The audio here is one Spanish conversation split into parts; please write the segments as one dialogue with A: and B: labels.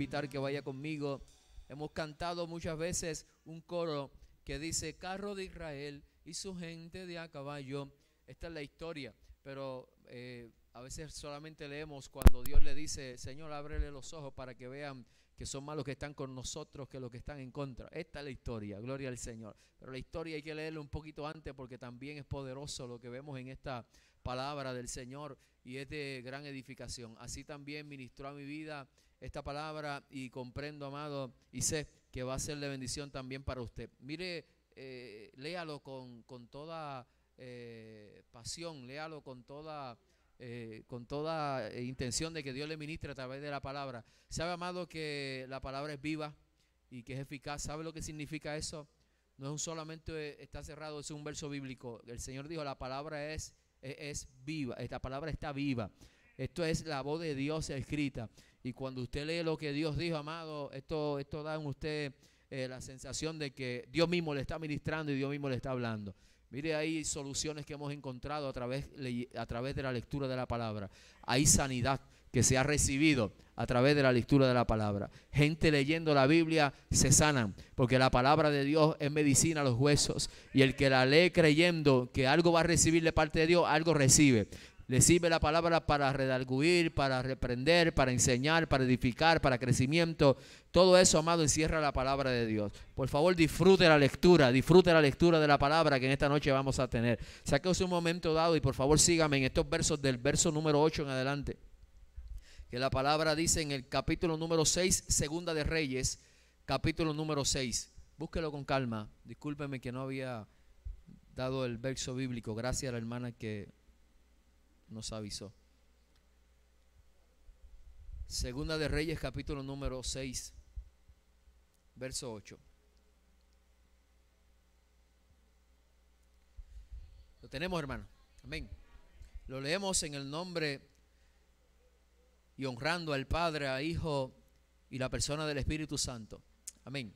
A: invitar que vaya conmigo. Hemos cantado muchas veces un coro que dice, carro de Israel y su gente de a caballo. Esta es la historia, pero eh, a veces solamente leemos cuando Dios le dice, Señor, ábrele los ojos para que vean que son malos los que están con nosotros que los que están en contra. Esta es la historia, gloria al Señor. Pero la historia hay que leerlo un poquito antes porque también es poderoso lo que vemos en esta palabra del Señor y es de gran edificación. Así también ministró a mi vida esta palabra y comprendo, amado, y sé que va a ser de bendición también para usted. Mire, eh, léalo con, toda eh, pasión, léalo con toda... Eh, con toda intención de que Dios le ministre a través de la palabra. Sabe, amado, que la palabra es viva y que es eficaz. ¿Sabe lo que significa eso? No es un solamente está cerrado, es un verso bíblico. El Señor dijo, la palabra es e-, es, viva, esta palabra está viva. Esto es la voz de Dios escrita. Y cuando usted lee lo que Dios dijo, amado, esto, esto da en usted eh, la sensación de que Dios mismo le está ministrando y Dios mismo le está hablando. Mire, hay soluciones que hemos encontrado a través, a través de la lectura de la palabra. Hay sanidad que se ha recibido a través de la lectura de la palabra. Gente leyendo la Biblia se sanan, porque la palabra de Dios es medicina a los huesos. Y el que la lee creyendo que algo va a recibir de parte de Dios, algo recibe. Le sirve la palabra para redarguir, para reprender, para enseñar, para edificar, para crecimiento. Todo eso, amado, encierra la palabra de Dios. Por favor, disfrute la lectura, disfrute la lectura de la palabra que en esta noche vamos a tener. Saqueos un momento dado y por favor sígame en estos versos del verso número 8 en adelante que la palabra dice en el capítulo número 6, Segunda de Reyes, capítulo número 6. Búsquelo con calma. Discúlpeme que no había dado el verso bíblico. Gracias a la hermana que nos avisó. Segunda de Reyes, capítulo número 6, verso 8. Lo tenemos, hermano. Amén. Lo leemos en el nombre y honrando al Padre, al Hijo y la persona del Espíritu Santo. Amén.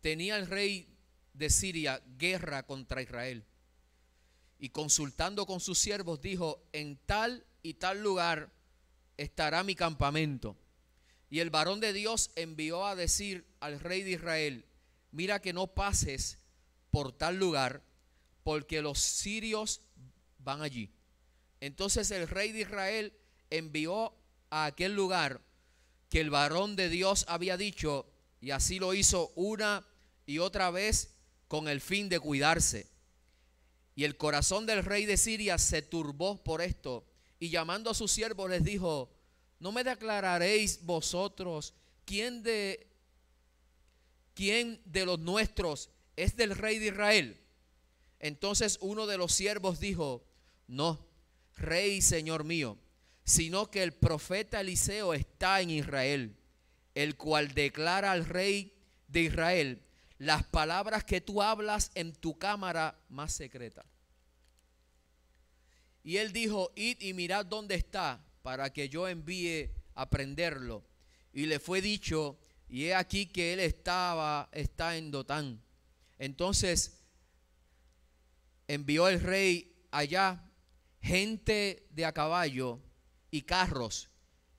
A: Tenía el rey de Siria guerra contra Israel. Y consultando con sus siervos dijo, en tal y tal lugar estará mi campamento. Y el varón de Dios envió a decir al rey de Israel, mira que no pases por tal lugar, porque los sirios van allí. Entonces el rey de Israel envió a aquel lugar que el varón de Dios había dicho, y así lo hizo una y otra vez con el fin de cuidarse. Y el corazón del rey de Siria se turbó por esto, y llamando a sus siervos les dijo, ¿no me declararéis vosotros quién de, quién de los nuestros es del rey de Israel? Entonces uno de los siervos dijo, no, rey, señor mío sino que el profeta Eliseo está en Israel, el cual declara al rey de Israel las palabras que tú hablas en tu cámara más secreta. Y él dijo, id y mirad dónde está, para que yo envíe a prenderlo. Y le fue dicho, y he aquí que él estaba, está en Dotán. Entonces envió el rey allá gente de a caballo y carros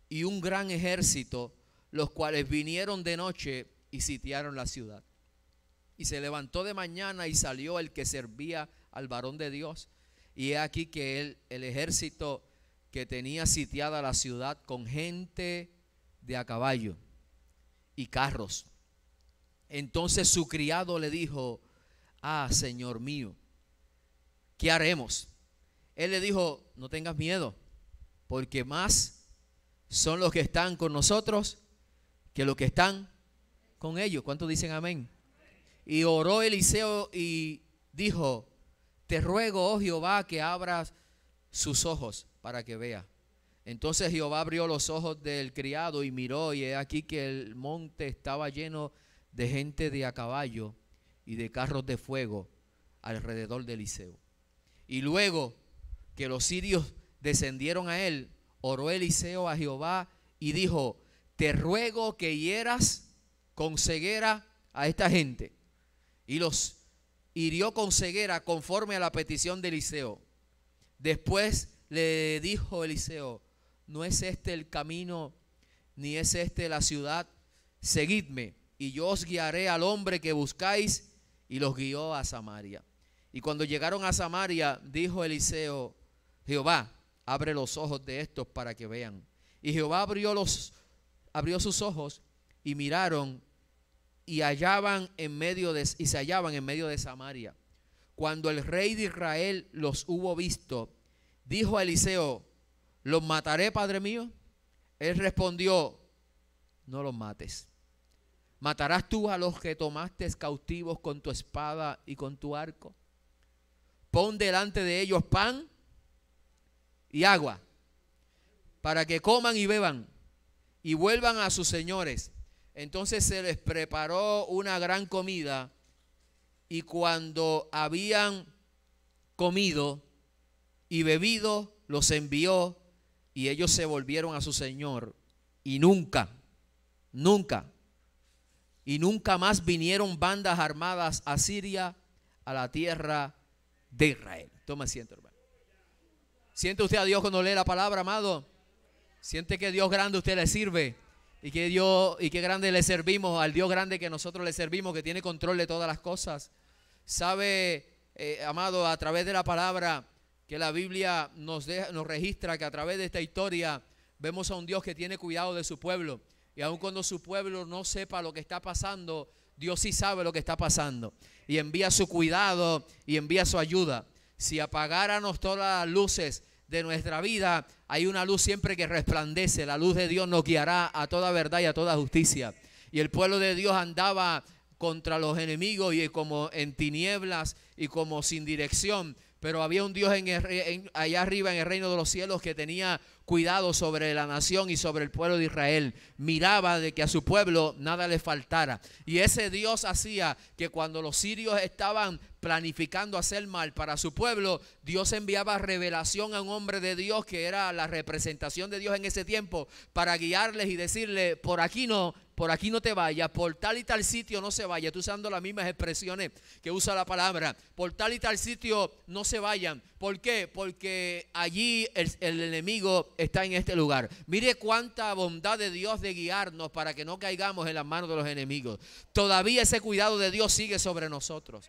A: y un gran ejército, los cuales vinieron de noche y sitiaron la ciudad. Y se levantó de mañana y salió el que servía al varón de Dios. Y he aquí que él, el ejército que tenía sitiada la ciudad con gente de a caballo y carros. Entonces su criado le dijo, ah, Señor mío, ¿qué haremos? Él le dijo, no tengas miedo porque más son los que están con nosotros que los que están con ellos. ¿Cuántos dicen amén? Y oró Eliseo y dijo, te ruego, oh Jehová, que abras sus ojos para que vea. Entonces Jehová abrió los ojos del criado y miró, y he aquí que el monte estaba lleno de gente de a caballo y de carros de fuego alrededor de Eliseo. Y luego que los sirios descendieron a él, oró Eliseo a Jehová y dijo, te ruego que hieras con ceguera a esta gente. Y los hirió con ceguera conforme a la petición de Eliseo. Después le dijo Eliseo, no es este el camino, ni es este la ciudad, seguidme, y yo os guiaré al hombre que buscáis, y los guió a Samaria. Y cuando llegaron a Samaria, dijo Eliseo, Jehová, abre los ojos de estos para que vean. Y Jehová abrió, los, abrió sus ojos y miraron y, hallaban en medio de, y se hallaban en medio de Samaria. Cuando el rey de Israel los hubo visto, dijo a Eliseo, ¿los mataré, padre mío? Él respondió, no los mates. ¿Matarás tú a los que tomaste cautivos con tu espada y con tu arco? Pon delante de ellos pan y agua, para que coman y beban y vuelvan a sus señores. Entonces se les preparó una gran comida y cuando habían comido y bebido, los envió y ellos se volvieron a su Señor y nunca, nunca, y nunca más vinieron bandas armadas a Siria, a la tierra de Israel. Toma asiento, hermano. ¿Siente usted a Dios cuando lee la palabra, amado? ¿Siente que Dios grande usted le sirve? ¿Y que Dios y qué grande le servimos al Dios grande que nosotros le servimos, que tiene control de todas las cosas? ¿Sabe, eh, amado, a través de la palabra que la Biblia nos, nos registra que a través de esta historia vemos a un Dios que tiene cuidado de su pueblo? Y aun cuando su pueblo no sepa lo que está pasando, Dios sí sabe lo que está pasando. Y envía su cuidado y envía su ayuda. Si apagáramos todas las luces de nuestra vida hay una luz siempre que resplandece. La luz de Dios nos guiará a toda verdad y a toda justicia. Y el pueblo de Dios andaba contra los enemigos y como en tinieblas y como sin dirección. Pero había un Dios en allá arriba en el reino de los cielos que tenía cuidado sobre la nación y sobre el pueblo de Israel. Miraba de que a su pueblo nada le faltara. Y ese Dios hacía que cuando los sirios estaban planificando hacer mal para su pueblo, Dios enviaba revelación a un hombre de Dios que era la representación de Dios en ese tiempo para guiarles y decirle, por aquí no, por aquí no te vayas, por tal y tal sitio no se vaya. usando las mismas expresiones que usa la palabra, por tal y tal sitio no se vayan. ¿Por qué? Porque allí el, el enemigo está en este lugar. Mire cuánta bondad de Dios de guiarnos para que no caigamos en las manos de los enemigos. Todavía ese cuidado de Dios sigue sobre nosotros.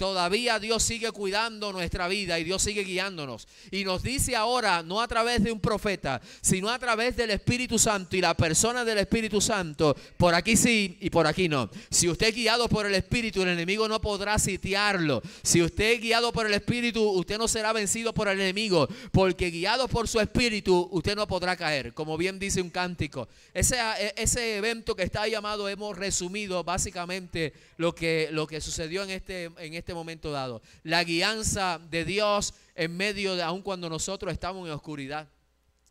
A: Todavía Dios sigue cuidando nuestra vida y Dios sigue guiándonos. Y nos dice ahora, no a través de un profeta, sino a través del Espíritu Santo y la persona del Espíritu Santo, por aquí sí y por aquí no. Si usted es guiado por el Espíritu, el enemigo no podrá sitiarlo. Si usted es guiado por el Espíritu, usted no será vencido por el enemigo, porque guiado por su Espíritu, usted no podrá caer, como bien dice un cántico. Ese, ese evento que está llamado, hemos resumido básicamente lo que, lo que sucedió en este, en este este momento dado. La guianza de Dios en medio de, aun cuando nosotros estamos en oscuridad.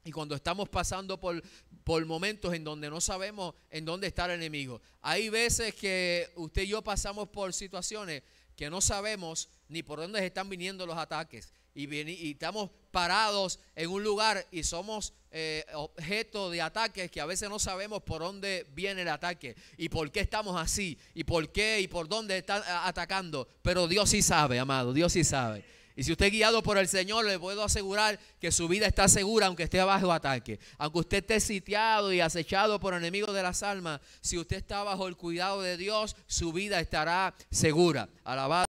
A: Y cuando estamos pasando por, por momentos en donde no sabemos en dónde está el enemigo. Hay veces que usted y yo pasamos por situaciones que no sabemos ni por dónde están viniendo los ataques. Y, y estamos parados en un lugar y somos eh, objeto de ataques que a veces no sabemos por dónde viene el ataque y por qué estamos así y por qué y por dónde están atacando. Pero Dios sí sabe, amado, Dios sí sabe. Y si usted es guiado por el Señor, le puedo asegurar que su vida está segura aunque esté bajo ataque. Aunque usted esté sitiado y acechado por enemigos de las almas, si usted está bajo el cuidado de Dios, su vida estará segura. Alabado.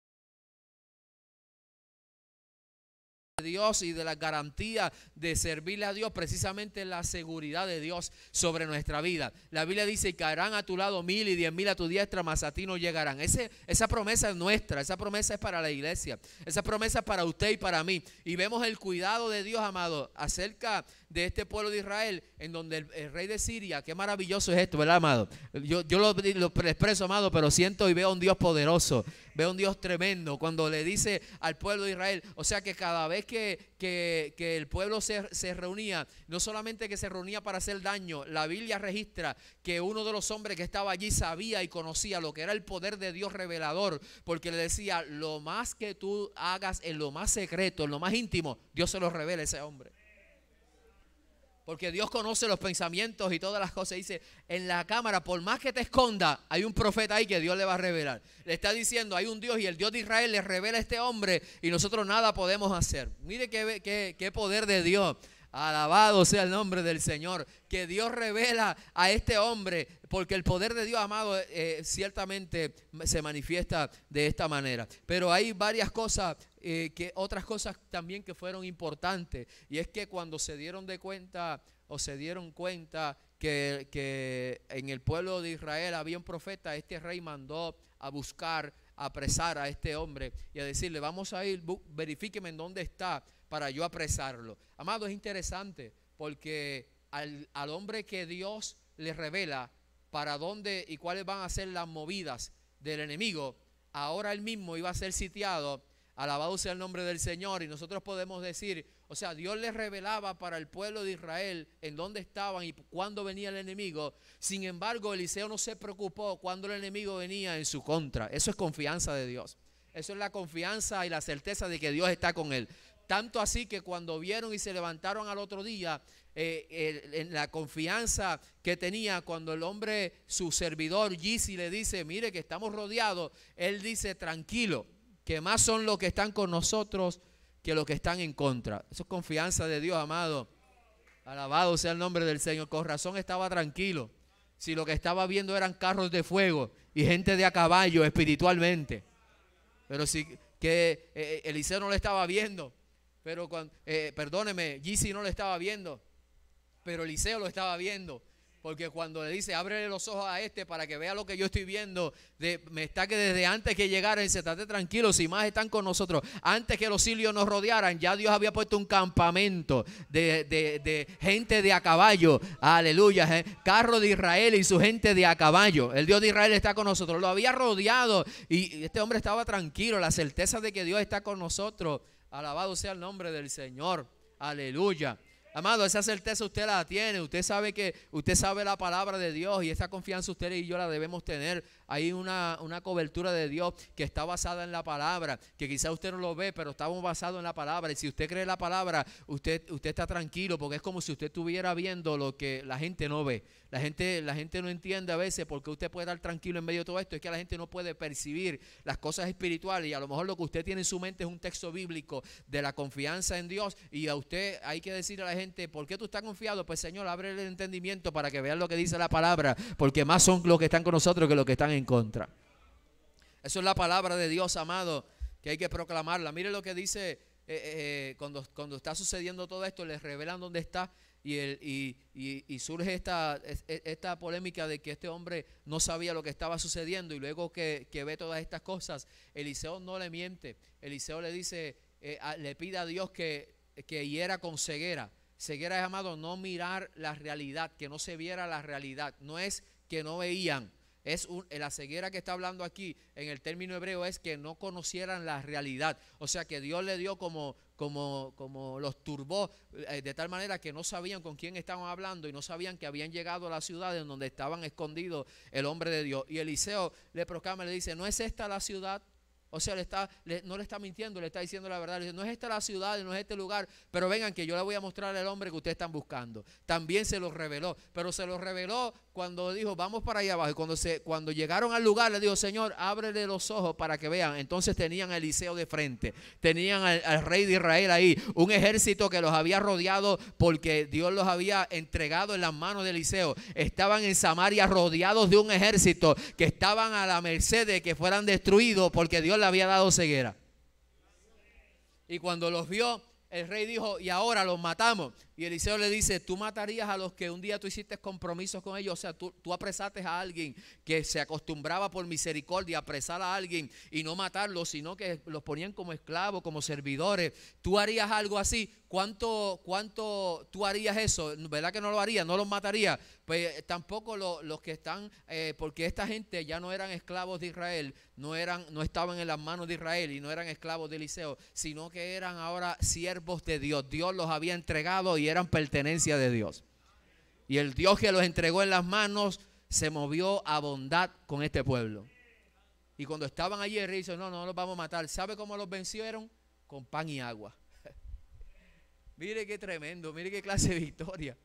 A: Dios y de la garantía de servirle a Dios, precisamente la seguridad de Dios sobre nuestra vida. La Biblia dice, caerán a tu lado mil y diez mil a tu diestra, mas a ti no llegarán. Ese, esa promesa es nuestra, esa promesa es para la iglesia, esa promesa para usted y para mí. Y vemos el cuidado de Dios, amado, acerca de este pueblo de Israel, en donde el, rey de Siria, qué maravilloso es esto, ¿verdad, amado? Yo, yo lo, expreso, amado, pero siento y veo un Dios poderoso, veo un Dios tremendo, cuando le dice al pueblo de Israel, o sea que cada vez que, que, el pueblo se, se reunía, no solamente que se reunía para hacer daño, la Biblia registra que uno de los hombres que estaba allí sabía y conocía lo que era el poder de Dios revelador, porque le decía, lo más que tú hagas en lo más secreto, en lo más íntimo, Dios se lo revela a ese hombre. Porque Dios conoce los pensamientos y todas las cosas. Dice, en la cámara, por más que te esconda, hay un profeta ahí que Dios le va a revelar. Le está diciendo, hay un Dios y el Dios de Israel le revela a este hombre y nosotros nada podemos hacer. Mire qué, poder de Dios. Alabado sea el nombre del Señor. Que Dios revela a este hombre, porque el poder de Dios, amado, eh, ciertamente se manifiesta de esta manera. Pero hay varias cosas eh, que otras cosas también que fueron importantes. Y es que cuando se dieron de cuenta o se dieron cuenta que, en el pueblo de Israel había un profeta, este rey mandó a buscar, a apresar a este hombre y a decirle, vamos a ir, verifíqueme en dónde está para yo apresarlo. Amado, es interesante porque al, al hombre que Dios le revela para dónde y cuáles van a ser las movidas del enemigo, ahora él mismo iba a ser sitiado Alabado sea el nombre del Señor. Y nosotros podemos decir, o sea, Dios les revelaba para el pueblo de Israel en dónde estaban y cuándo venía el enemigo. Sin embargo, Eliseo no se preocupó cuando el enemigo venía en su contra. Eso es confianza de Dios. Eso es la confianza y la certeza de que Dios está con él. Tanto así que cuando vieron y se levantaron al otro día, eh, eh, en la confianza que tenía cuando el hombre, su servidor, Gisi, le dice, mire que estamos rodeados, él dice, tranquilo que más son los que están con nosotros que los que están en contra. Eso es confianza de Dios, amado. Alabado sea el nombre del Señor. Con razón estaba tranquilo. Si lo que estaba viendo eran carros de fuego y gente de a caballo espiritualmente. Pero si que eh, eh, Eliseo no le estaba viendo. Pero cuando, eh, perdóneme, Gisi no le estaba viendo. Pero Eliseo lo estaba viendo. Porque cuando le dice, ábrele los ojos a este para que vea lo que yo estoy viendo, de, me está que desde antes que llegaran, se trate tranquilo, si más están con nosotros, antes que los sirios nos rodearan, ya Dios había puesto un campamento de, de, gente de a caballo, aleluya, eh. carro de Israel y su gente de a caballo. El Dios de Israel está con nosotros, lo había rodeado y este hombre estaba tranquilo, la certeza de que Dios está con nosotros. Alabado sea el nombre del Señor, aleluya. Amado, esa certeza usted la tiene. Usted sabe que usted sabe la palabra de Dios y esa confianza usted y yo la debemos tener hay una, cobertura de Dios que está basada en la palabra, que quizá usted no lo ve, pero estamos basado en la palabra. Y si usted cree la palabra, usted, usted está tranquilo, porque es como si usted estuviera viendo lo que la gente no ve. La gente, la gente no entiende a veces por qué usted puede estar tranquilo en medio de todo esto. Es que la gente no puede percibir las cosas espirituales y a lo mejor lo que usted tiene en su mente es un texto bíblico de la confianza en Dios y a usted hay que decirle a la gente, ¿por qué tú estás confiado? Pues Señor, abre el entendimiento para que vean lo que dice la palabra, porque más son los que están con nosotros que los que están en en contra. Eso es la palabra de Dios, amado, que hay que proclamarla. Mire lo que dice eh, eh, eh, cuando, cuando está sucediendo todo esto, les revelan dónde está y, surge esta, esta polémica de que este hombre no sabía lo que estaba sucediendo y luego que, ve todas estas cosas, Eliseo no le miente, Eliseo le dice, le pide a Dios que, que hiera con ceguera. Ceguera es, amado, no mirar la realidad, que no se viera la realidad, no es que no veían, es la ceguera que está hablando aquí en el término hebreo es que no conocieran la realidad. O sea que Dios le dio como, como, como los turbó eh, de tal manera que no sabían con quién estaban hablando y no sabían que habían llegado a la ciudad en donde estaban escondidos el hombre de Dios. Y Eliseo le proclama, le dice, ¿no es esta la ciudad? O sea, le está, no le está mintiendo, le está diciendo la verdad. Le dice, no es esta la ciudad, no es este lugar, pero vengan que yo le voy a mostrar al hombre que ustedes están buscando. También se los reveló, pero se lo reveló cuando dijo, vamos para allá abajo, y cuando, se, cuando llegaron al lugar, le dijo, Señor, ábrele los ojos para que vean. Entonces tenían a Eliseo de frente, tenían al, al, rey de Israel ahí, un ejército que los había rodeado porque Dios los había entregado en las manos de Eliseo. Estaban en Samaria rodeados de un ejército que estaban a la merced de que fueran destruidos porque Dios le había dado ceguera. Y cuando los vio, el rey dijo, y ahora los matamos. Y Eliseo le dice, tú matarías a los que un día tú hiciste compromisos con ellos. O sea, tú, tú apresaste a alguien que se acostumbraba por misericordia a apresar a alguien y no matarlos, sino que los ponían como esclavos, como servidores. Tú harías algo así. ¿Cuánto, ¿Cuánto tú harías eso? ¿Verdad que no lo haría, ¿No los mataría? Pues eh, tampoco los que están, eh, porque esta gente ya no eran esclavos de Israel, no, eran, no estaban en las manos de Israel y no eran esclavos de Eliseo, sino que eran ahora siervos de Dios. Dios los había entregado y eran pertenencia de Dios. Y el Dios que los entregó en las manos se movió a bondad con este pueblo. Y cuando estaban allí, él no, no los vamos a matar. ¿Sabe cómo los vencieron? Con pan y agua. Mire qué tremendo, mire qué clase de victoria.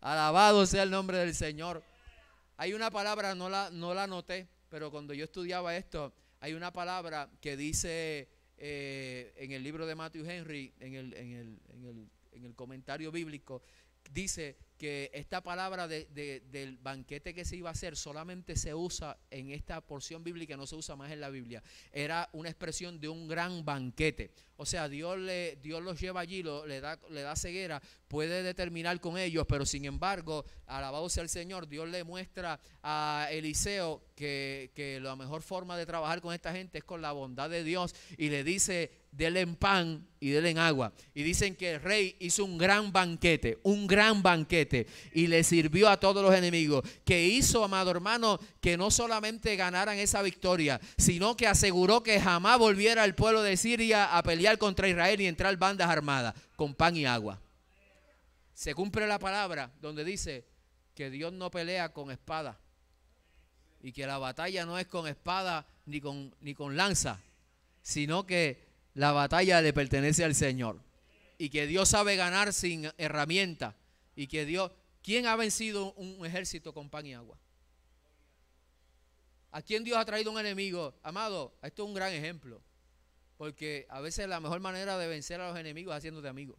A: Alabado sea el nombre del Señor. Hay una palabra, no la, no la noté, pero cuando yo estudiaba esto, hay una palabra que dice eh, en el libro de Matthew Henry, en el, en el comentario bíblico, dice que esta palabra del banquete que se iba a hacer solamente se usa en esta porción bíblica, no se usa más en la Biblia. Era una expresión de un gran banquete. O sea, Dios, le, Dios los lleva allí, lo, le, da, le da ceguera, puede determinar con ellos, pero sin embargo, alabado sea el Señor, Dios le muestra a Eliseo que, la mejor forma de trabajar con esta gente es con la bondad de Dios y le dice, denle en pan y denle en agua. Y dicen que el rey hizo un gran banquete, un gran banquete y le sirvió a todos los enemigos, que hizo, amado hermano, que no solamente ganaran esa victoria, sino que aseguró que jamás volviera el pueblo de Siria a pelear contra Israel y entrar bandas armadas con pan y agua. Se cumple la palabra donde dice que Dios no pelea con espada y que la batalla no es con espada ni con, ni con lanza, sino que la batalla le pertenece al Señor y que Dios sabe ganar sin herramienta y que Dios, ¿quién ha vencido un ejército con pan y agua? ¿A quién Dios ha traído un enemigo? Amado, esto es un gran ejemplo. Porque a veces la mejor manera de vencer a los enemigos es haciéndote amigo.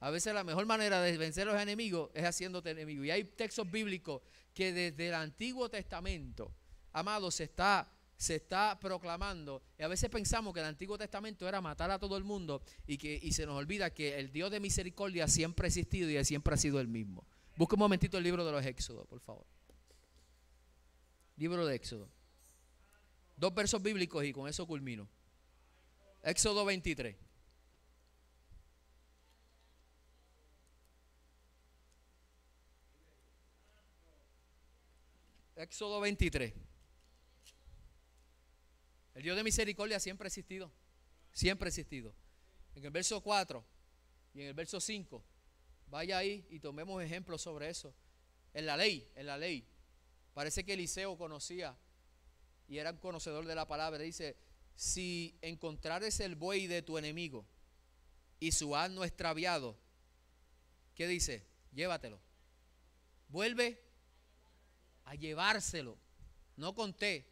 A: A veces la mejor manera de vencer a los enemigos es haciéndote enemigo. Y hay textos bíblicos que desde el Antiguo Testamento, amado, se está se está proclamando. Y a veces pensamos que el Antiguo Testamento era matar a todo el mundo y, que, se nos olvida que el Dios de misericordia siempre ha existido y siempre ha sido el mismo. Busca un momentito el libro de los Éxodos, por favor. Libro de Éxodo. Dos versos bíblicos y con eso culmino. Éxodo 23. Éxodo 23. El Dios de misericordia siempre ha existido. Siempre ha existido. En el verso 4 y en el verso 5, vaya ahí y tomemos ejemplos sobre eso. En la ley, en la ley. Parece que Eliseo conocía y era un conocedor de la palabra. Dice, si encontrares el buey de tu enemigo y su asno extraviado, ¿qué dice? Llévatelo. Vuelve a llevárselo. No conté,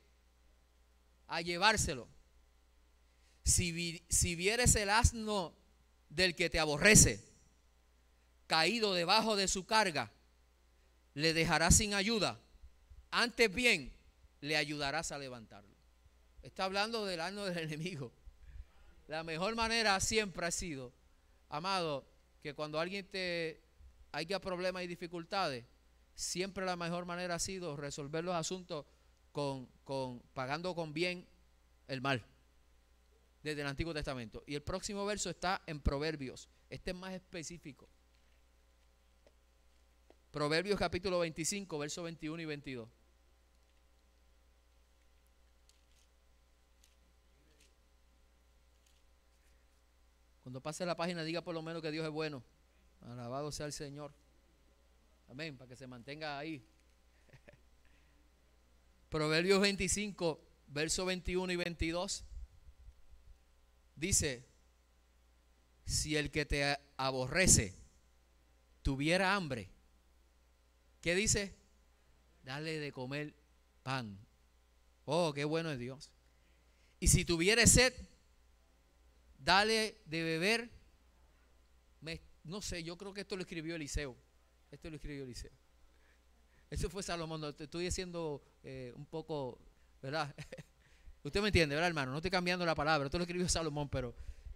A: a llevárselo. Si, si vieres el asno del que te aborrece, caído debajo de su carga, le dejarás sin ayuda. Antes bien, le ayudarás a levantarlo. Está hablando del asno del enemigo. La mejor manera siempre ha sido, amado, que cuando alguien te haya problemas y dificultades, siempre la mejor manera ha sido resolver los asuntos con, pagando con bien el mal desde el Antiguo Testamento. Y el próximo verso está en Proverbios. Este es más específico. Proverbios capítulo 25, versos 21 y 22. Cuando pase la página, diga por lo menos que Dios es bueno. Alabado sea el Señor. Amén, para que se mantenga ahí. Proverbios 25, versos 21 y 22, dice, si el que te aborrece tuviera hambre, ¿qué dice? Dale de comer pan. Oh, qué bueno es Dios. Y si tuviera sed, dale de beber. no sé, yo creo que esto lo escribió Eliseo. Esto lo escribió Eliseo. Eso fue Salomón. te estoy diciendo eh, un poco, ¿verdad? Usted me entiende, ¿verdad, hermano? No estoy cambiando la palabra. Esto lo escribió Salomón, pero,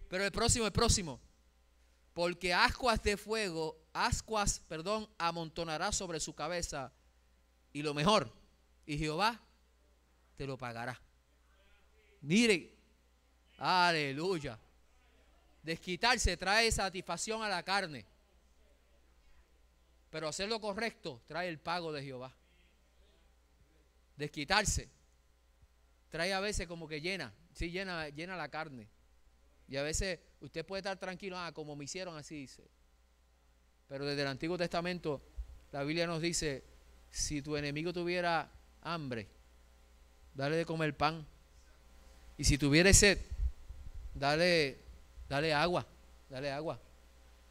A: pero el próximo, el próximo. Porque ascuas de fuego, ascuas, perdón, amontonará sobre su cabeza y lo mejor. Y Jehová te lo pagará. Mire, aleluya. Desquitarse trae satisfacción a la carne. Pero hacer lo correcto trae el pago de Jehová. Desquitarse. Trae a veces como que llena. Sí, llena, llena la carne. Y a veces usted puede estar tranquilo, ah, como me hicieron, así dice. Pero desde el Antiguo Testamento, la Biblia nos dice, si tu enemigo tuviera hambre, dale de comer pan. Y si tuviera sed, dale, dale agua, dale agua.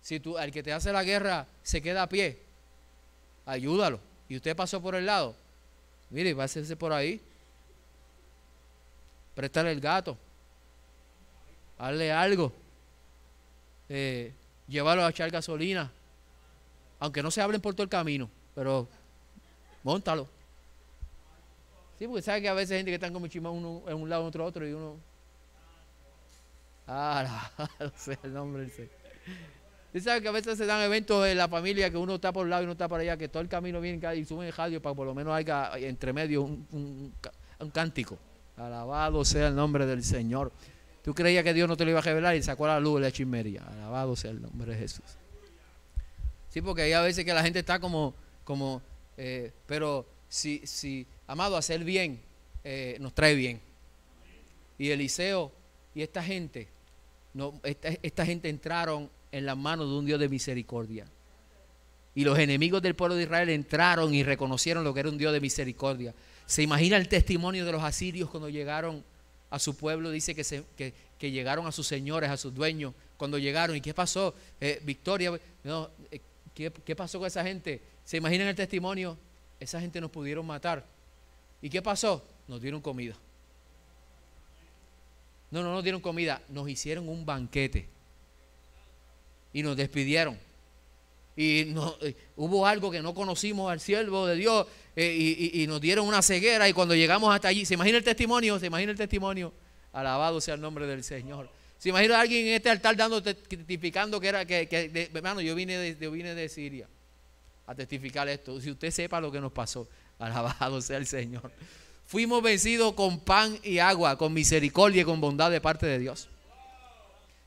A: Si tú, al que te hace la guerra se queda a pie, ayúdalo. Y usted pasó por el lado, mire, va a hacerse por ahí, préstale el gato, hazle algo, eh, llévalo a echar gasolina, aunque no se hablen por todo el camino, pero montalo. Sí, porque sabe que a veces hay gente que están como muchísimas en un lado, otro, otro, y uno. Ah, no, sé el nombre Usted que a veces se dan eventos en la familia que uno está por un lado y uno está por allá, que todo el camino viene y sube el radio para que por lo menos haya entre medio un, cántico. Alabado sea el nombre del Señor. Tú creías que Dios no te lo iba a revelar y sacó la luz de la chimería. Alabado sea el nombre de Jesús. Sí, porque hay a veces que la gente está como, como eh, pero si, si, amado, hacer bien eh, nos trae bien. Y Eliseo y esta gente, no, esta, esta gente entraron en las manos de un Dios de misericordia. Y los enemigos del pueblo de Israel entraron y reconocieron lo que era un Dios de misericordia. ¿Se imagina el testimonio de los asirios cuando llegaron a su pueblo? Dice que, se, llegaron a sus señores, a sus dueños. Cuando llegaron, ¿y qué pasó? Eh, victoria, eh, ¿qué, ¿qué pasó con esa gente? ¿Se imaginan el testimonio? Esa gente nos pudieron matar. ¿Y qué pasó? Nos dieron comida. No, no nos dieron comida, nos hicieron un banquete y nos despidieron. Y eh, hubo algo que no conocimos al siervo de Dios eh, y, nos dieron una ceguera y cuando llegamos hasta allí, ¿se imagina el testimonio? ¿Se imagina el testimonio? Alabado sea el nombre del Señor. ¿Se imagina alguien en este altar dando, testificando que era, que, hermano, yo vine de, yo vine de Siria a testificar esto? Si usted sepa lo que nos pasó, alabado sea el Señor. Fuimos vencidos con pan y agua, con misericordia y con bondad de parte de Dios.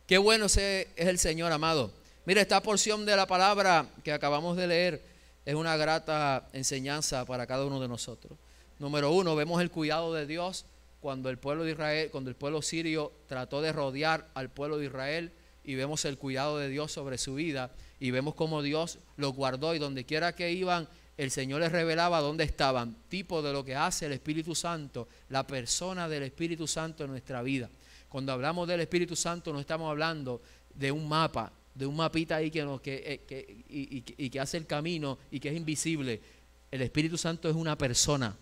A: Qué bueno es el Señor, amado. Mira, esta porción de la palabra que acabamos de leer es una grata enseñanza para cada uno de nosotros. Número uno, vemos el cuidado de Dios cuando el pueblo de Israel, cuando el pueblo sirio trató de rodear al pueblo de Israel y vemos el cuidado de Dios sobre su vida y vemos cómo Dios los guardó y donde quiera que iban, el Señor les revelaba dónde estaban, tipo de lo que hace el Espíritu Santo, la persona del Espíritu Santo en nuestra vida. Cuando hablamos del Espíritu Santo no estamos hablando de un mapa, de un mapita ahí que, que, eh, y, que hace el camino y que es invisible. El Espíritu Santo es una persona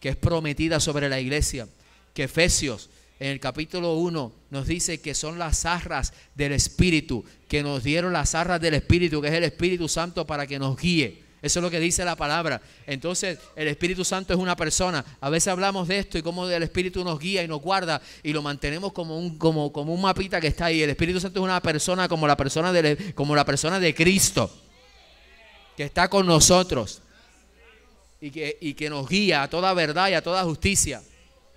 A: que es prometida sobre la iglesia. Que Efesios en el capítulo 1 nos dice que son las arras del Espíritu, que nos dieron las arras del Espíritu, que es el Espíritu Santo para que nos guíe. Eso es lo que dice la palabra. Entonces, el Espíritu Santo es una persona. A veces hablamos de esto y cómo el Espíritu nos guía y nos guarda y lo mantenemos como un, como, como un mapita que está ahí. El Espíritu Santo es una persona como la persona de, como la persona de Cristo, que está con nosotros y que, y que nos guía a toda verdad y a toda justicia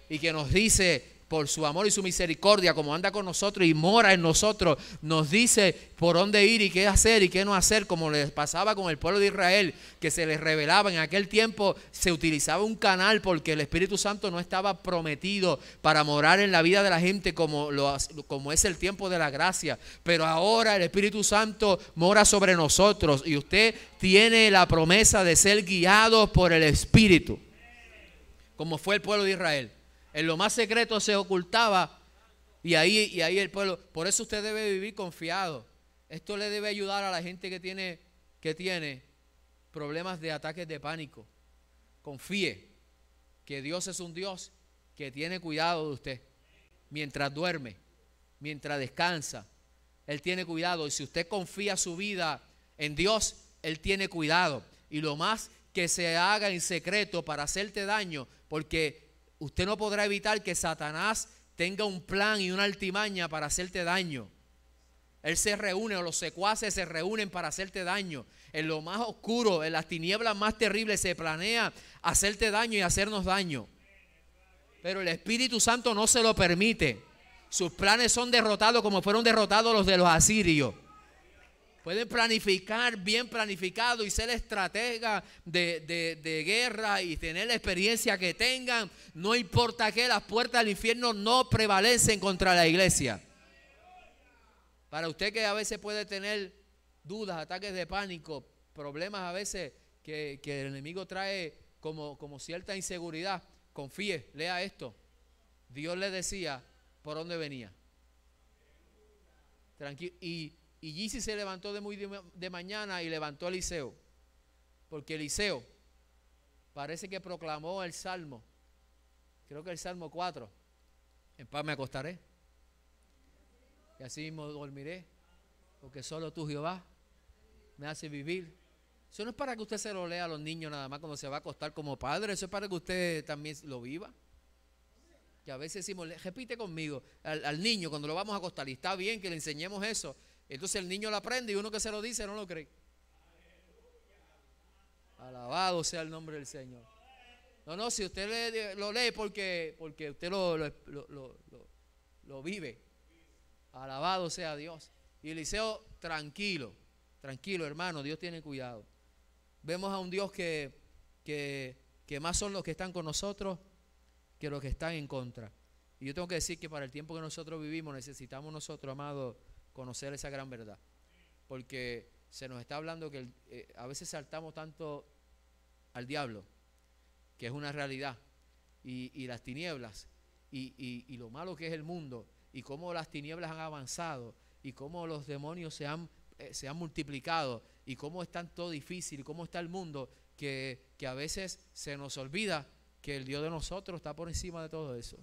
A: y que nos dice por su amor y su misericordia, como anda con nosotros y mora en nosotros, nos dice por dónde ir y qué hacer y qué no hacer, como les pasaba con el pueblo de Israel, que se les revelaba. En aquel tiempo se utilizaba un canal porque el Espíritu Santo no estaba prometido para morar en la vida de la gente como, lo, como es el tiempo de la gracia. Pero ahora el Espíritu Santo mora sobre nosotros y usted tiene la promesa de ser guiado por el Espíritu, como fue el pueblo de Israel. En lo más secreto se ocultaba y ahí, y ahí el pueblo. Por eso usted debe vivir confiado. Esto le debe ayudar a la gente que tiene, que tiene problemas de ataques de pánico. Confíe que Dios es un Dios que tiene cuidado de usted. Mientras duerme, mientras descansa, Él tiene cuidado. Y si usted confía su vida en Dios, Él tiene cuidado. Y lo más que se haga en secreto para hacerte daño, porque usted no podrá evitar que Satanás tenga un plan y una altimaña para hacerte daño. Él se reúne o los secuaces se reúnen para hacerte daño. En lo más oscuro, en las tinieblas más terribles, se planea hacerte daño y hacernos daño. Pero el Espíritu Santo no se lo permite. Sus planes son derrotados como fueron derrotados los de los asirios. Pueden planificar bien planificado y ser estratega de, guerra y tener la experiencia que tengan. No importa que las puertas del infierno no prevalecen contra la iglesia. Para usted que a veces puede tener dudas, ataques de pánico, problemas a veces que, que el enemigo trae como, como cierta inseguridad, confíe, lea esto. Dios le decía por dónde venía. Tranquilo. Y y Gisi se levantó de muy de mañana y levantó a Eliseo. Porque Eliseo parece que proclamó el Salmo. Creo que el Salmo 4. En paz me acostaré. Y así mismo dormiré. Porque solo tú, Jehová, me hace vivir. Eso no es para que usted se lo lea a los niños nada más cuando se va a acostar como padre. Eso es para que usted también lo viva. Que a veces decimos, repite conmigo al, al niño cuando lo vamos a acostar. Y está bien que le enseñemos eso. Entonces el niño lo aprende y uno que se lo dice no lo cree. Alabado sea el nombre del Señor. No, no, si usted lo lee porque, porque usted lo, lo, vive. Alabado sea Dios. Y Eliseo, tranquilo, tranquilo hermano, Dios tiene cuidado. Vemos a un Dios que, que más son los que están con nosotros que los que están en contra. Y yo tengo que decir que para el tiempo que nosotros vivimos necesitamos nosotros, amado conocer esa gran verdad. Porque se nos está hablando que eh, a veces saltamos tanto al diablo, que es una realidad, y, las tinieblas, y, lo malo que es el mundo, y cómo las tinieblas han avanzado, y cómo los demonios se han, eh, se han multiplicado, y cómo es tanto difícil, cómo está el mundo, que a veces se nos olvida que el Dios de nosotros está por encima de todo eso.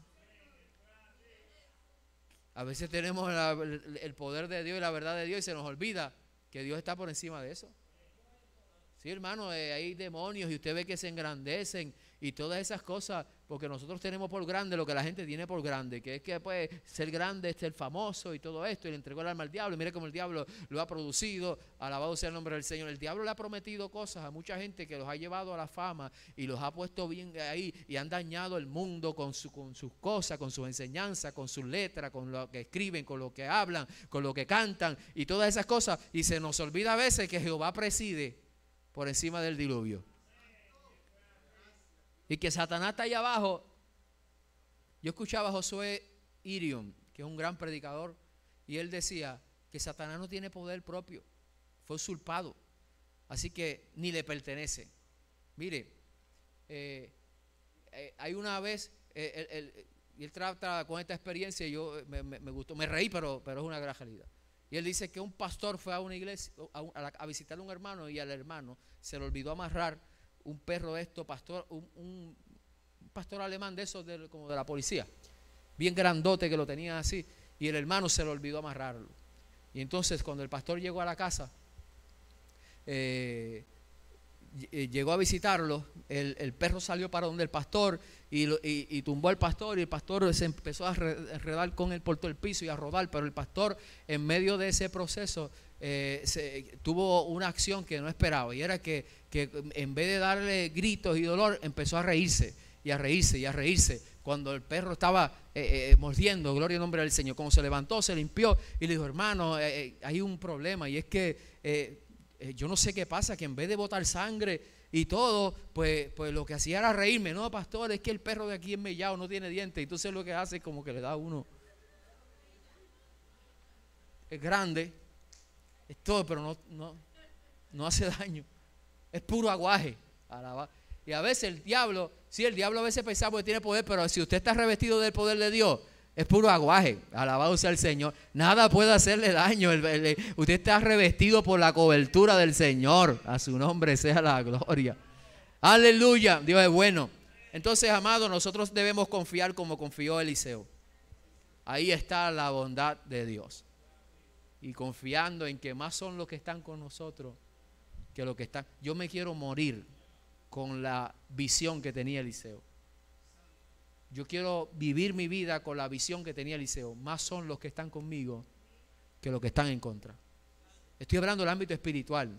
A: A veces tenemos el poder de Dios y la verdad de Dios y se nos olvida que Dios está por encima de eso. Sí, hermano, eh, hay demonios y usted ve que se engrandecen y todas esas cosas porque nosotros tenemos por grande lo que la gente tiene por grande, que es que puede ser grande ser famoso y todo esto, y le entregó el alma al diablo, mire cómo el diablo lo ha producido, alabado sea el nombre del Señor. El diablo le ha prometido cosas a mucha gente que los ha llevado a la fama y los ha puesto bien ahí y han dañado el mundo con, con sus cosas, con sus enseñanzas, con sus letras, con lo que escriben, con lo que hablan, con lo que cantan y todas esas cosas. Y se nos olvida a veces que Jehová preside por encima del diluvio. Y que Satanás está ahí abajo. Yo escuchaba a Josué Irion, que es un gran predicador, y él decía que Satanás no tiene poder propio, fue usurpado, así que ni le pertenece. Mire, eh, eh, hay una vez, eh, y él, trata con esta experiencia, y yo me, gustó, me reí, pero, pero es una gran realidad. Y él dice que un pastor fue a una iglesia a, a, a visitar a un hermano y al hermano se le olvidó amarrar un perro de esto, pastor, un, pastor alemán de esos, como de la policía, bien grandote que lo tenía así, y el hermano se le olvidó amarrarlo. Y entonces cuando el pastor llegó a la casa, eh, eh, llegó a visitarlo, el, perro salió para donde el pastor y, y, tumbó al pastor y el pastor se empezó a redar con él por todo el piso y a rodar, pero el pastor en medio de ese proceso eh, tuvo una acción que no esperaba y era que, en vez de darle gritos y dolor, empezó a reírse y a reírse y a reírse. Cuando el perro estaba eh, eh, mordiendo, gloria al nombre del Señor, como se levantó, se limpió y le dijo, hermano, hay un problema y es que yo no sé qué pasa, que en vez de botar sangre y todo, pues, pues lo que hacía era reírme, no, pastor, es que el perro de aquí es mellado, no tiene dientes, entonces lo que hace es como que le da uno. Es grande, es todo, pero no, no, no hace daño. Es puro aguaje. Y a veces el diablo, sí, el diablo a veces pensaba que tiene poder, pero si usted está revestido del poder de Dios, es puro aguaje. Alabado sea el Señor. Nada puede hacerle daño. usted está revestido por la cobertura del Señor. A su nombre sea la gloria. Aleluya. Dios es bueno. Entonces, amado, nosotros debemos confiar como confió Eliseo. Ahí está la bondad de Dios y confiando en que más son los que están con nosotros que los que están. Yo me quiero morir con la visión que tenía Eliseo. Yo quiero vivir mi vida con la visión que tenía Eliseo. Más son los que están conmigo que los que están en contra. Estoy hablando del ámbito espiritual.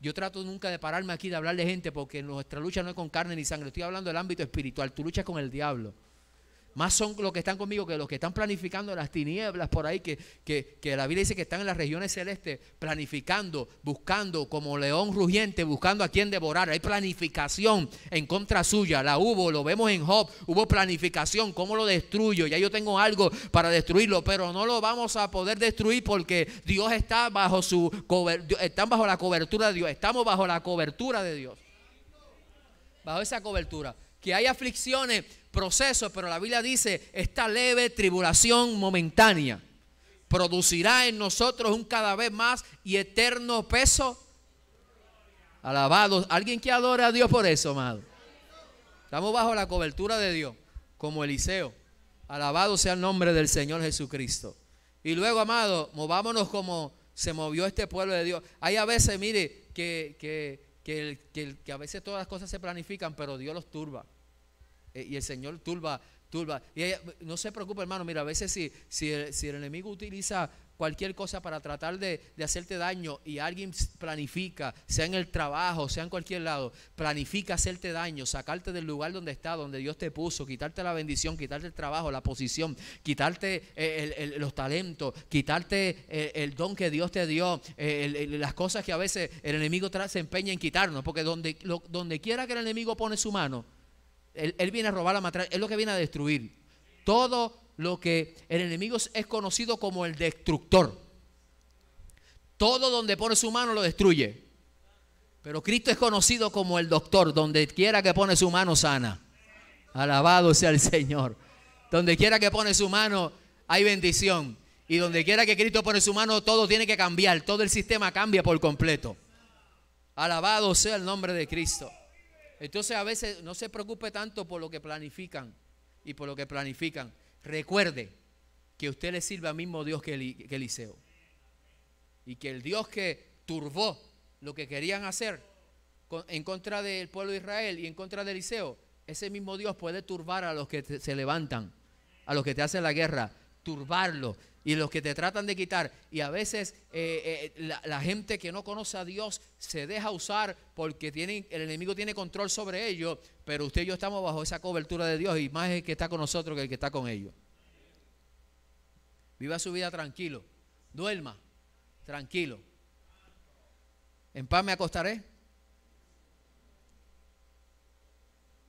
A: Yo trato nunca de pararme aquí de hablar de gente porque nuestra lucha no es con carne ni sangre. Estoy hablando del ámbito espiritual. Tu lucha con el diablo. Más son los que están conmigo que los que están planificando las tinieblas por ahí, que, la Biblia dice que están en las regiones celestes planificando, buscando como león rugiente, buscando a quien devorar. Hay planificación en contra suya, la hubo, lo vemos en Job, hubo planificación, cómo lo destruyo, ya yo tengo algo para destruirlo, pero no lo vamos a poder destruir porque Dios está bajo su están bajo la cobertura de Dios, estamos bajo la cobertura de Dios. Bajo esa cobertura. Que hay aflicciones, proceso, pero la Biblia dice, esta leve tribulación momentánea producirá en nosotros un cada vez más y eterno peso. Alabado. Alguien que adora a Dios por eso, amado. Estamos bajo la cobertura de Dios, como Eliseo. Alabado sea el nombre del Señor Jesucristo. Y luego, amado, movámonos como se movió este pueblo de Dios. Hay a veces, mire, que, que a veces todas las cosas se planifican, pero Dios los turba. Eh, y el Señor turba, turba. Y no se preocupe, hermano, mira, a veces si, si, el, enemigo utiliza cualquier cosa para tratar de, hacerte daño y alguien planifica, sea en el trabajo, sea en cualquier lado, planifica hacerte daño, sacarte del lugar donde está, donde Dios te puso, quitarte la bendición, quitarte el trabajo, la posición, quitarte eh, los talentos, quitarte el, eh, el, don que Dios te dio, las cosas que a veces el enemigo se empeña en quitarnos, porque donde quiera que el enemigo pone su mano, él, viene a robar, a matar, es lo que viene a destruir. Todo lo que el enemigo es conocido como el destructor. Todo donde pone su mano lo destruye. Pero Cristo es conocido como el doctor, donde quiera que pone su mano sana. Alabado sea el Señor. Donde quiera que pone su mano hay bendición. Y donde quiera que Cristo pone su mano, todo tiene que cambiar. Todo el sistema cambia por completo. Alabado sea el nombre de Cristo. Entonces a veces no se preocupe tanto por lo que planifican y por lo que planifican. Recuerde que usted le sirve al mismo Dios que, Eliseo. Y que el Dios que turbó lo que querían hacer en contra del pueblo de Israel y en contra de Eliseo, ese mismo Dios puede turbar a los que se levantan, a los que te hacen la guerra turbarlo y los que te tratan de quitar. Y a veces eh, eh, la, gente que no conoce a Dios se deja usar porque el enemigo tiene control sobre ellos, pero usted y yo estamos bajo esa cobertura de Dios y más el que está con nosotros que el que está con ellos. Viva su vida tranquilo, duerma tranquilo. En paz me acostaré.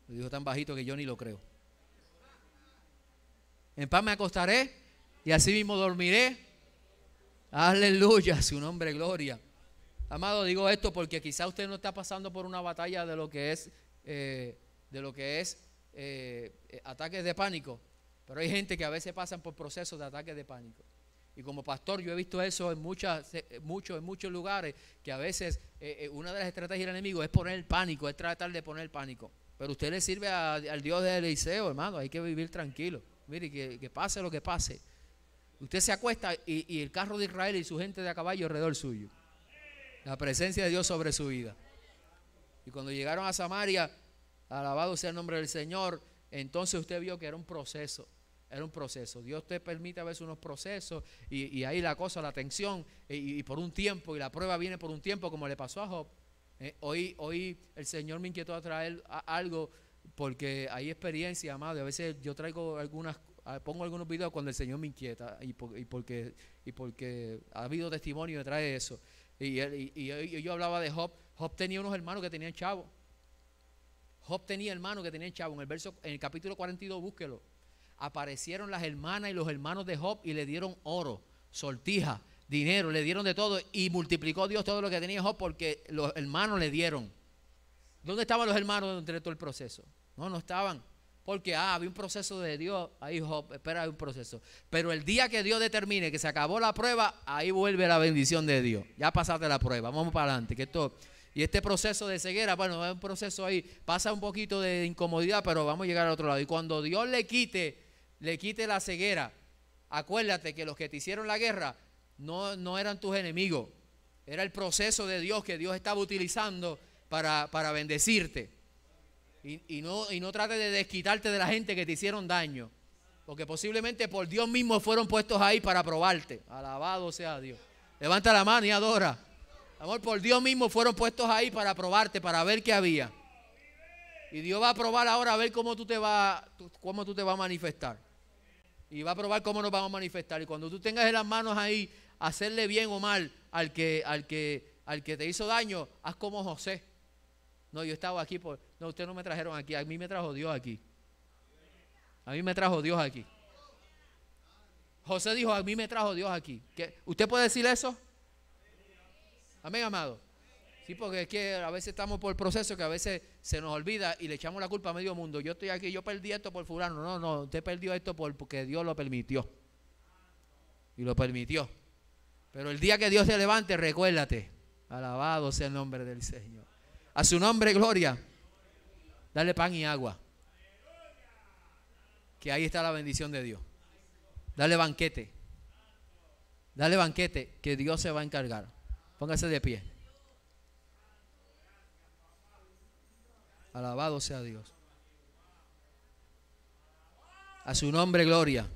A: Lo dijo tan bajito que yo ni lo creo. En paz me acostaré y así mismo dormiré. Aleluya, su nombre, gloria. Amado, digo esto porque quizá usted no está pasando por una batalla de lo que es, eh, de lo que es eh, ataques de pánico, pero hay gente que a veces pasan por procesos de ataques de pánico. Y como pastor yo he visto eso en, muchas, eh, muchos, en muchos lugares, que a veces una de las estrategias del enemigo es poner el pánico, es tratar de poner pánico. Pero usted le sirve al Dios de Eliseo, hermano, hay que vivir tranquilo. Mire, que pase lo que pase. Usted se acuesta y, el carro de Israel y su gente de a caballo alrededor suyo. La presencia de Dios sobre su vida. Y cuando llegaron a Samaria, alabado sea el nombre del Señor, entonces usted vio que era un proceso. Era un proceso. Dios te permite a veces unos procesos y, ahí la cosa, la tensión, y, por un tiempo, y la prueba viene por un tiempo, como le pasó a Job. Eh, hoy, hoy el Señor me inquietó a traer algo porque hay experiencia, amado. a veces yo traigo algunas Ah, pongo algunos videos cuando el Señor me inquieta y, porque, ha habido testimonio detrás de eso. Y, yo hablaba de Job. Job tenía unos hermanos que tenían chavo. Job tenía hermanos que tenían chavo. En el, verso, en el capítulo 42, búsquelo. Aparecieron las hermanas y los hermanos de Job y le dieron oro, sortija, dinero, le dieron de todo y multiplicó Dios todo lo que tenía Job porque los hermanos le dieron. ¿Dónde estaban los hermanos durante todo el proceso? No, no estaban. Porque ah, había un proceso de Dios, ahí espera, hay un proceso. Pero el día que Dios determine que se acabó la prueba, ahí vuelve la bendición de Dios. Ya pasaste la prueba, vamos para adelante. Que esto, y este proceso de ceguera, bueno, es un proceso ahí, pasa un poquito de incomodidad, pero vamos a llegar al otro lado. Y cuando Dios le quite, le quite la ceguera, acuérdate que los que te hicieron la guerra no, eran tus enemigos, era el proceso de Dios que Dios estaba utilizando para, para bendecirte. Y, no, y no trates de desquitarte de la gente que te hicieron daño. Porque posiblemente por Dios mismo fueron puestos ahí para probarte. Alabado sea Dios. Levanta la mano y adora. Amor, por Dios mismo fueron puestos ahí para probarte, para ver qué había. Y Dios va a probar ahora a ver cómo tú te vas, tú te a manifestar. Y va a probar cómo nos vamos a manifestar. Y cuando tú tengas en las manos ahí hacerle bien o mal al que, al que, al que te hizo daño, haz como José. No, yo estaba aquí por, no, usted no me trajeron aquí, a mí me trajo Dios aquí. A mí me trajo Dios aquí. José dijo, a mí me trajo Dios aquí. ¿Qué? ¿Usted puede decir eso? Amén, amado. Sí, porque es que a veces estamos por el proceso que a veces se nos olvida y le echamos la culpa a medio mundo. Yo estoy aquí, yo perdí esto por fulano. No, no, usted perdió esto porque Dios lo permitió. Y lo permitió. Pero el día que Dios se levante, recuérdate. Alabado sea el nombre del Señor. A su nombre, gloria. Dale pan y agua. Que ahí está la bendición de Dios. Dale banquete. Dale banquete que Dios se va a encargar. Póngase de pie. Alabado sea Dios. A su nombre, gloria.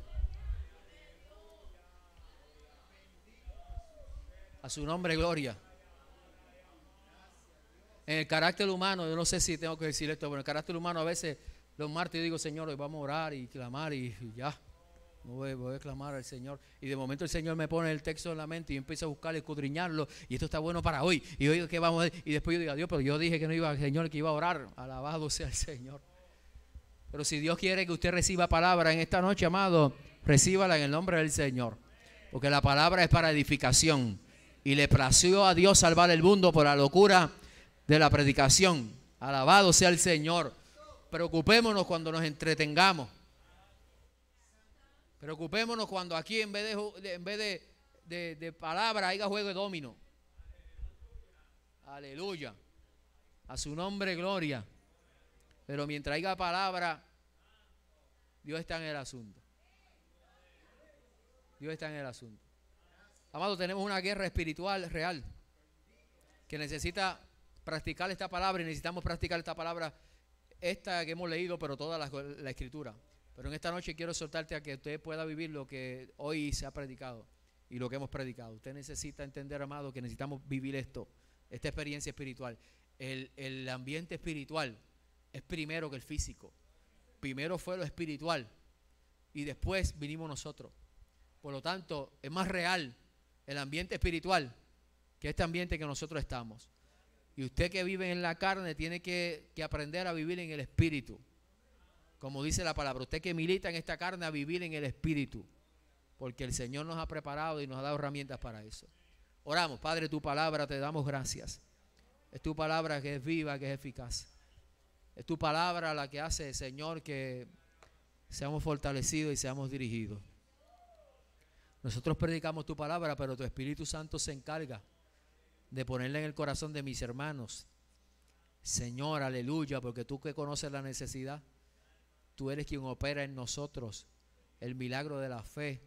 A: A su nombre, gloria en el carácter humano, yo no sé si tengo que decir esto, pero en el carácter humano a veces los martes yo digo, Señor, hoy vamos a orar y clamar y, ya. voy, a clamar al Señor. Y de momento el Señor me pone el texto en la mente y empieza empiezo a buscar, escudriñarlo. Y esto está bueno para hoy. Y hoy que vamos Y después yo digo, Dios, pero yo dije que no iba al Señor, que iba a orar. Alabado sea el Señor. Pero si Dios quiere que usted reciba palabra en esta noche, amado, recíbala en el nombre del Señor. Porque la palabra es para edificación. Y le plació a Dios salvar el mundo por la locura de la predicación. Alabado sea el Señor. Preocupémonos cuando nos entretengamos. Preocupémonos cuando aquí en vez de, en vez de, de, palabra haya juego de domino. Aleluya. A su nombre, gloria. Pero mientras haya palabra, Dios está en el asunto. Dios está en el asunto. Amado, tenemos una guerra espiritual real que necesita practicar esta palabra y necesitamos practicar esta palabra, esta que hemos leído, pero toda la, escritura. Pero en esta noche quiero soltarte a que usted pueda vivir lo que hoy se ha predicado y lo que hemos predicado. Usted necesita entender, amado, que necesitamos vivir esto, esta experiencia espiritual. El, el ambiente espiritual es primero que el físico. Primero fue lo espiritual y después vinimos nosotros. Por lo tanto, es más real el ambiente espiritual que este ambiente que nosotros estamos. Y usted que vive en la carne tiene que, aprender a vivir en el espíritu. Como dice la palabra, usted que milita en esta carne a vivir en el espíritu. Porque el Señor nos ha preparado y nos ha dado herramientas para eso. Oramos, Padre, tu palabra te damos gracias. Es tu palabra que es viva, que es eficaz. Es tu palabra la que hace, Señor, que seamos fortalecidos y seamos dirigidos. Nosotros predicamos tu palabra, pero tu Espíritu Santo se encarga de ponerla en el corazón de mis hermanos. Señor, aleluya, porque tú que conoces la necesidad, tú eres quien opera en nosotros el milagro de la fe.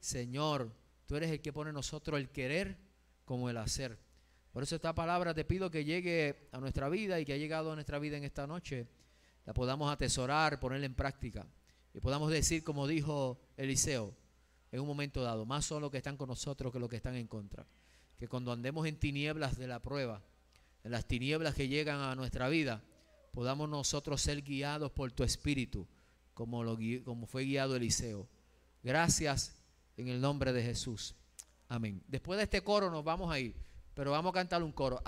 A: Señor, tú eres el que pone en nosotros el querer como el hacer. Por eso esta palabra te pido que llegue a nuestra vida y que ha llegado a nuestra vida en esta noche, la podamos atesorar, ponerla en práctica y podamos decir, como dijo Eliseo, en un momento dado, más son los que están con nosotros que los que están en contra que cuando andemos en tinieblas de la prueba, en las tinieblas que llegan a nuestra vida, podamos nosotros ser guiados por tu espíritu, como, lo, como fue guiado Eliseo. Gracias en el nombre de Jesús. Amén. Después de este coro nos vamos a ir, pero vamos a cantar un coro.